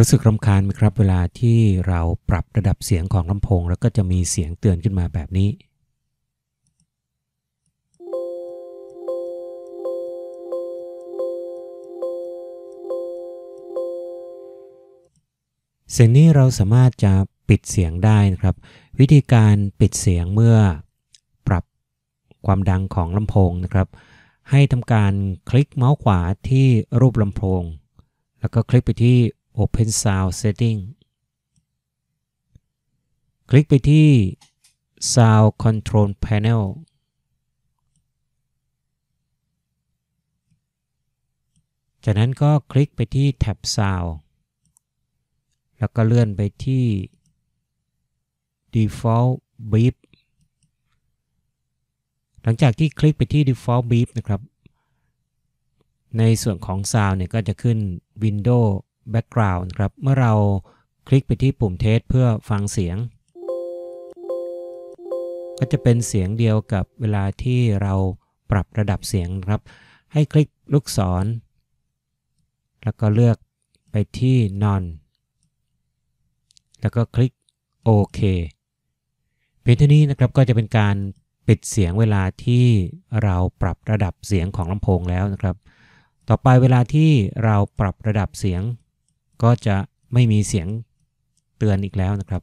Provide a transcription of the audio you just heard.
รู้สึกรำคาญไหม ครับเวลาที่เราปรับระดับเสียงของลำโพง แล้วก็จะมีเสียงเตือนขึ้นมาแบบนี้ เสียงนี้เราสามารถจะปิดเสียงได้นะครับ วิธีการปิดเสียงเมื่อปรับความดังของลำโพงนะครับ ให้ทำการคลิกเมาส์ขวาที่รูปลำโพง แล้วก็คลิกไปที่ Open Sound Setting คลิกไปที่ Sound Control Panel จากนั้นก็คลิกไปที่แท็บ Sound แล้วก็เลื่อนไปที่ Default Beep หลังจากที่คลิกไปที่ Default Beep นะครับ ในส่วนของ Sound เนี่ยก็จะขึ้น Windows Background ครับ เมื่อเราคลิกไปที่ปุ่มเทสเพื่อฟังเสียง ก็จะเป็นเสียงเดียวกับเวลาที่เราปรับระดับเสียงครับ ให้คลิกลูกศร แล้วก็เลือกไปที่ None แล้วก็คลิกโอเคเพียงเท่านี้นะครับก็จะเป็นการปิดเสียงเวลาที่เราปรับระดับเสียงของลำโพงแล้วนะครับ ต่อไปเวลาที่เราปรับระดับเสียงก็จะไม่มีเสียงเตือนอีกแล้วนะครับ